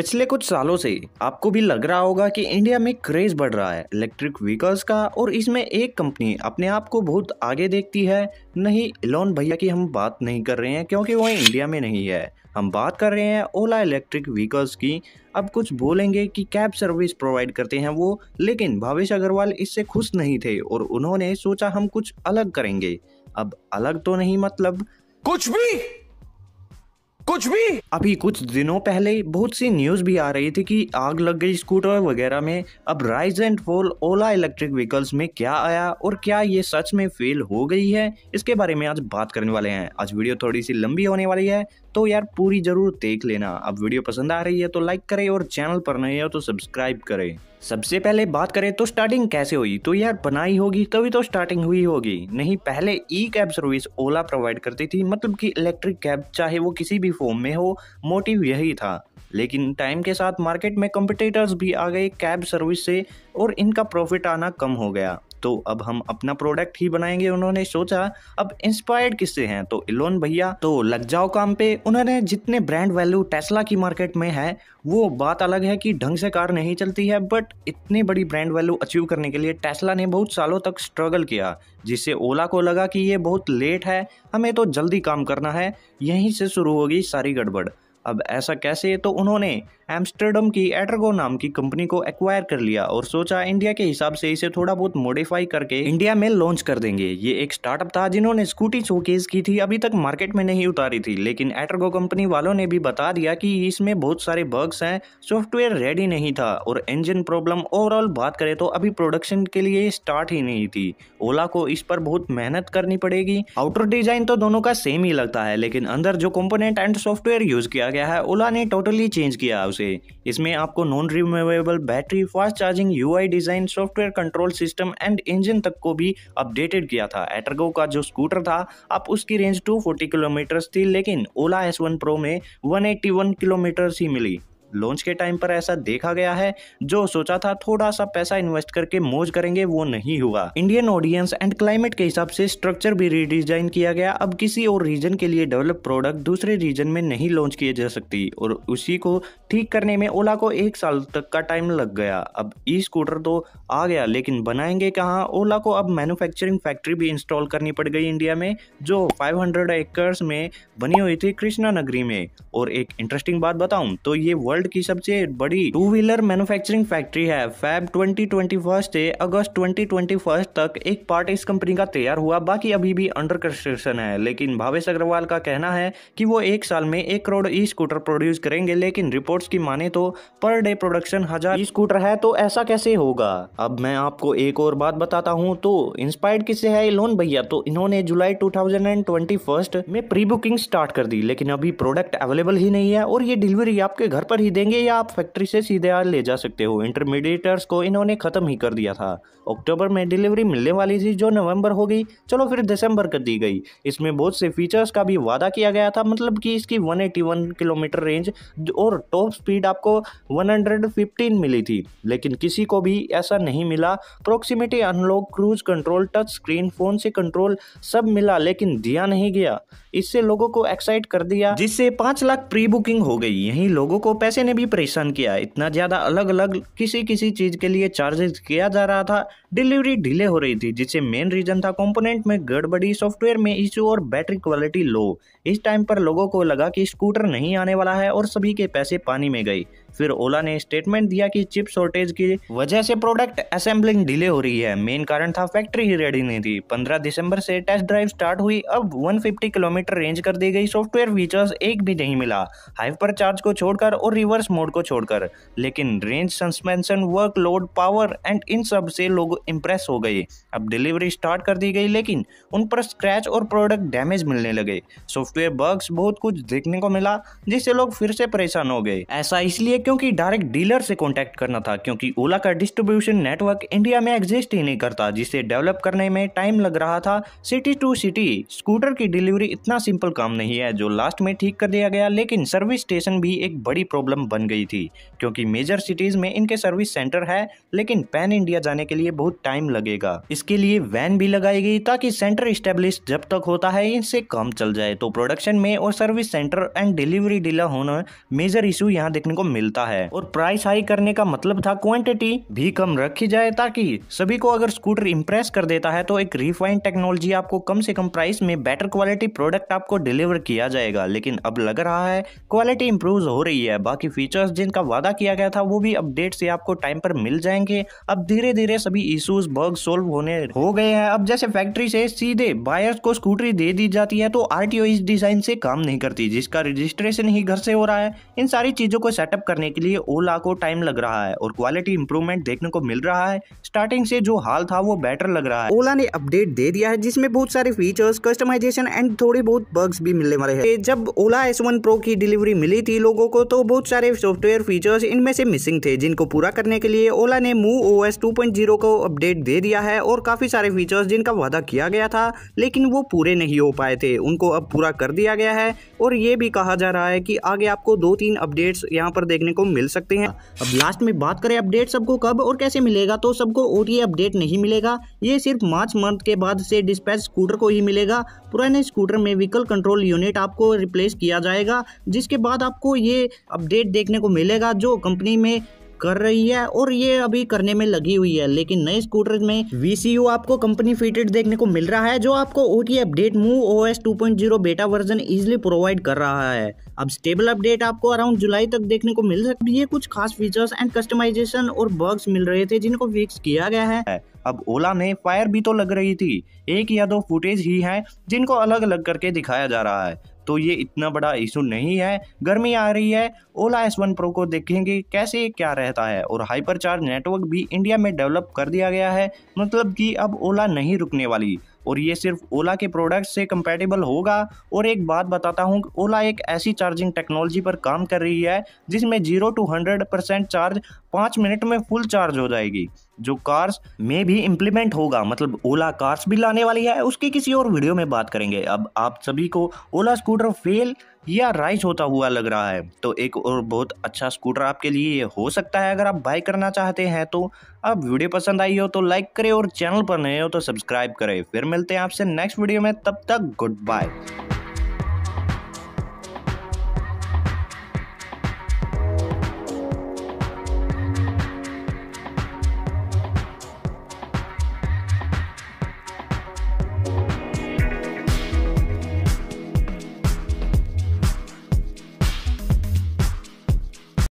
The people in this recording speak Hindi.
पिछले कुछ सालों से आपको भी लग रहा होगा कि इंडिया में क्रेज बढ़ रहा है इलेक्ट्रिक व्हीकल्स का और इसमें एक कंपनी अपने आप को बहुत आगे देखती है नहीं इलोन भैया की हम बात नहीं कर रहे हैं क्योंकि वो इंडिया में नहीं है हम बात कर रहे हैं ओला इलेक्ट्रिक व्हीकल्स की अब कुछ बोलेंगे कि कैब सर्विस प्रोवाइड करते हैं वो लेकिन भावेश अग्रवाल इससे खुश नहीं थे और उन्होंने सोचा हम कुछ अलग करेंगे अब अलग तो नहीं मतलब कुछ भी कुछ भी अभी कुछ दिनों पहले बहुत सी न्यूज भी आ रही थी कि आग लग गई स्कूटर वगैरह में अब rise and fall Ola electric vehicles में क्या आया और क्या ये सच में फेल हो गई है इसके बारे में आज बात करने वाले हैं आज वीडियो थोड़ी सी लंबी होने वाली है तो यार पूरी जरूर देख लेना अब वीडियो पसंद आ रही है तो लाइक करें और चैनल पर नए हो तो सब्सक्राइब करें सबसे पहले बात करें तो स्टार्टिंग कैसे हुई तो यार बनाई होगी तभी तो स्टार्टिंग हुई होगी नहीं पहले E cab service Ola provide करती थी मतलब कि इलेक्ट्रिक कैब चाहे वो किसी भी फॉर्म में हो मोटिव यही था लेकिन टाइम के साथ मार्केट में कंपटीटर्स भी आ गए कैब सर्विस से और इनका प्रॉफिट आना कम हो गया तो अब हम अपना प्रोडक्ट ही बनाएंगे उन्होंने सोचा अब इंस्पायर्ड किससे हैं तो इलोन भैया तो लग जाओ काम पे उन्होंने जितने ब्रांड वैल्यू टेस्ला की मार्केट में है वो बात अलग है कि ढंग से कार नहीं चलती है बट इतनी बड़ी ब्रांड वैल्यू अचीव करने के लिए टेस्ला ने बहुत सालों तक स्ट्रगल किया जिससे ओला को लगा कि ये बहुत लेट है हमें तो जल्दी काम करना है यहीं से शुरू होगी सारी गड़बड़ अब ऐसा कैसे तो उन्होंने एम्स्टर्डम की एटरगो नाम की कंपनी को एक्वायर कर लिया और सोचा इंडिया के हिसाब से इसे थोड़ा बहुत मॉडिफाई करके इंडिया में लॉन्च कर देंगे ये एक स्टार्टअप था जिन्होंने स्कूटी शोकेस की थी अभी तक मार्केट में नहीं उतारी थी लेकिन एटरगो कंपनी वालों ने भी बता दिया कि इसमें बहुत सारे बग्स हैं सॉफ्टवेयर रेडी नहीं था और इंजन प्रॉब्लम ओवरऑल बात करें तो अभी प्रोडक्शन के लिए स्टार्ट ही नहीं थी ओला को इस पर बहुत मेहनत करनी पड़ेगी आउटर डिजाइन तो दोनों का सेम ही लगता है लेकिन अंदर जो कॉम्पोनेट एंड सॉफ्टवेयर यूज किया गया है ओला ने टोटली चेंज किया उसे से इसमें आपको non removable battery fast charging UI design software control system and engine तक को भी अपडेटेड किया था एटरगो का जो स्कूटर था अब उसकी रेंज 240 किलोमीटर थी लेकिन ओला एस वन प्रो में 181 किलोमीटर ही मिली लॉन्च के टाइम पर ऐसा देखा गया है जो सोचा था थोड़ा सा पैसा इन्वेस्ट करके मौज करेंगे वो नहीं हुआ इंडियन ऑडियंस एंड क्लाइमेट के हिसाब से स्ट्रक्चर भी रिडिजाइन किया गया अब किसी और रीजन के लिए डेवलप प्रोडक्ट दूसरे रीजन में नहीं लॉन्च किए जा सकती और उसी को ठीक करने में ओला को एक साल तक का टाइम लग गया अब ई स्कूटर तो आ गया लेकिन बनाएंगे कहाँ ओला को अब मैन्युफैक्चरिंग फैक्ट्री भी इंस्टॉल करनी पड़ गई इंडिया में जो 500 एकर्स में बनी हुई थी कृष्णा नगरी में और एक इंटरेस्टिंग बात बताऊं तो ये वर्ल्ड वर्ल्ड की सबसे बड़ी टू व्हीलर मैन्युफैक्चरिंग फैक्ट्री है फैब ट्वेंटी ट्वेंटी फर्स्ट से अगस्त ट्वेंटी ट्वेंटी फर्स्ट तक एक पार्ट इस कंपनी का तैयार हुआ बाकी अभी भी अंडर कंस्ट्रक्शन है लेकिन भावेश अग्रवाल का कहना है कि वो एक साल में एक करोड़ ई स्कूटर प्रोड्यूस करेंगे लेकिन रिपोर्ट्स की माने तो पर डे प्रोडक्शन हजार ई स्कूटर है तो ऐसा कैसे होगा अब मैं आपको एक और बात बताता हूँ तो इंस्पायर्ड किससे है इलोन भैया तो इन्होंने जुलाई टू में प्री बुकिंग स्टार्ट कर दी लेकिन अभी प्रोडक्ट अवेलेबल ही नहीं है और ये डिलीवरी आपके घर पर ही खरीदेंगे या आप फैक्ट्री से सीधे ले जा सकते हो इंटरमीडिएटर्स को इन्होंने ख़त्म ही कर दिया था अक्टूबर में डिलीवरी मिलने वाली थी जो नवंबर हो गई चलो फिर दिसंबर कर दी गई इसमें बहुत से फीचर्स का भी वादा किया गया था मतलब कि इसकी 181 किलोमीटर रेंज और टॉप स्पीड आपको 115 मिली थी लेकिन किसी को भी ऐसा नहीं मिला proximity unlock cruise control touch screen phone से कंट्रोल सब मिला लेकिन दिया नहीं गया इससे लोगों को एक्साइट कर दिया जिससे पाँच लाख प्री बुकिंग हो गई यही लोगों को पैसे किसी ने भी परेशान किया इतना ज़्यादा अलग अलग किसी किसी चीज़ के लिए चार्जेस किया जा रहा था डिलीवरी डिले हो रही थी जिससे मेन रीजन था कंपोनेंट में गड़बड़ी सॉफ्टवेयर में इश्यू और बैटरी क्वालिटी लो इस टाइम पर लोगों को लगा कि स्कूटर नहीं आने वाला है और सभी के पैसे पानी में गई फिर ओला ने स्टेटमेंट दिया कि चिप शॉर्टेज की वजह से प्रोडक्ट असेंबलिंग डिले हो रही है मेन कारण था फैक्ट्री ही रेडी नहीं थी 15 दिसंबर से टेस्ट ड्राइव स्टार्ट हुई अब 150 किलोमीटर रेंज कर दी गई सॉफ्टवेयर फीचर्स एक भी नहीं मिला पर चार्ज को छोड़कर और रिवर्स मोड को छोड़कर लेकिन range suspension load power and इन सब से लोग इम्प्रेस हो गए अब डिलीवरी स्टार्ट कर दी गई लेकिन उन पर स्क्रैच और प्रोडक्ट डैमेज मिलने लगे सॉफ्टवेयर बग्स बहुत कुछ देखने को मिला जिससे लोग फिर से परेशान हो गए ऐसा इसलिए क्योंकि डायरेक्ट डीलर से कॉन्टैक्ट करना था क्योंकि ओला का डिस्ट्रीब्यूशन नेटवर्क इंडिया में एग्जिस्ट ही नहीं करता जिसे डेवलप करने में टाइम लग रहा था सिटी टू सिटी स्कूटर की डिलीवरी इतना सिंपल काम नहीं है जो लास्ट में ठीक कर दिया गया लेकिन सर्विस स्टेशन भी एक बड़ी प्रॉब्लम बन गई थी क्योंकि मेजर सिटीज में इनके सर्विस सेंटर है लेकिन पैन इंडिया जाने के लिए बहुत टाइम लगेगा इसके लिए वैन भी लगाई गई ताकि सेंटर स्टेब्लिश जब तक होता है इनसे काम चल जाए तो प्रोडक्शन में और service centre and delivery dealer होना मेजर इशू यहाँ देखने को मिल मिलता है और प्राइस हाई करने का मतलब था क्वांटिटी भी कम रखी जाए ताकि सभी को अगर स्कूटर इम्प्रेस कर देता है तो एक रिफाइंड टेक्नोलॉजी आपको कम से कम प्राइस में बेटर क्वालिटी प्रोडक्ट आपको डिलीवर किया जाएगा लेकिन अब लग रहा है क्वालिटी इम्प्रूव हो रही है बाकी फीचर्स जिनका वादा किया गया था वो भी अपडेट से आपको टाइम पर मिल जाएंगे अब धीरे धीरे सभी इशूज बग सोल्व होने हो गए हैं अब जैसे फैक्ट्री से सीधे बायर्स को स्कूटरी दे दी जाती है तो आर इस डिजाइन से काम नहीं करती जिसका रजिस्ट्रेशन ही घर से हो रहा है इन सारी चीजों को सेटअप करने करने के लिए ओला को टाइम लग रहा है और क्वालिटी इंप्रूवमेंट देखने को मिल रहा है स्टार्टिंग से जो हाल था वो बेटर लग रहा है ओला ने अपडेट दे दिया है जिसमें बहुत सारे फीचर्स कस्टमाइजेशन एंड थोड़े बहुत बग्स भी मिलने वाले हैं जब ओला एस वन प्रो की डिलीवरी मिली थी लोगों को तो बहुत सारे सॉफ्टवेयर फीचर्स इनमें से मिसिंग थे जिनको पूरा करने के लिए ओला ने मूव ओ एस को अपडेट दे दिया है और काफी सारे फीचर्स जिनका वादा किया गया था लेकिन वो पूरे नहीं हो पाए थे उनको अब पूरा कर दिया गया है और ये भी कहा जा रहा है कि आगे आपको दो तीन अपडेट्स यहाँ पर देखने देखने को मिल सकते हैं अब लास्ट में बात करें अपडेट सबको कब और कैसे मिलेगा तो सबको ओ अपडेट नहीं मिलेगा ये सिर्फ मार्च मंथ के बाद से डिस्पैच स्कूटर को ही मिलेगा पुराने स्कूटर में व्हीकल कंट्रोल यूनिट आपको रिप्लेस किया जाएगा जिसके बाद आपको ये अपडेट देखने को मिलेगा जो कंपनी में कर रही है और ये अभी करने में लगी हुई है लेकिन नए स्कूटर में वीसीयू आपको कंपनी फिटेड देखने को मिल रहा है जो आपको OT update move OS 2.0 beta version easily provide कर रहा है अब स्टेबल अपडेट आपको अराउंड जुलाई तक देखने को मिल सकती है कुछ खास फीचर्स एंड कस्टमाइजेशन और बग्स मिल रहे थे जिनको फिक्स किया गया है अब ओला में फायर भी तो लग रही थी एक या दो फुटेज ही हैं जिनको अलग अलग करके दिखाया जा रहा है तो ये इतना बड़ा इशू नहीं है गर्मी आ रही है ओला एस वन प्रो को देखेंगे कैसे क्या रहता है और हाइपर चार्ज नेटवर्क भी इंडिया में डेवलप कर दिया गया है मतलब कि अब ओला नहीं रुकने वाली और ये सिर्फ ओला के प्रोडक्ट से कंपेटेबल होगा और एक बात बताता हूँ ओला एक ऐसी चार्जिंग टेक्नोलॉजी पर काम कर रही है जिसमें zero to hundred percent charge पाँच मिनट में फुल चार्ज हो जाएगी जो कार्स में भी इम्प्लीमेंट होगा मतलब ओला कार्स भी लाने वाली है उसकी किसी और वीडियो में बात करेंगे अब आप सभी को ओला स्कूटर फेल या राइज होता हुआ लग रहा है तो एक और बहुत अच्छा स्कूटर आपके लिए ये हो सकता है अगर आप बाय करना चाहते हैं तो अब वीडियो पसंद आई हो तो लाइक करें और चैनल पर नए हो तो सब्सक्राइब करें फिर मिलते हैं आपसे नेक्स्ट वीडियो में तब तक गुड बाय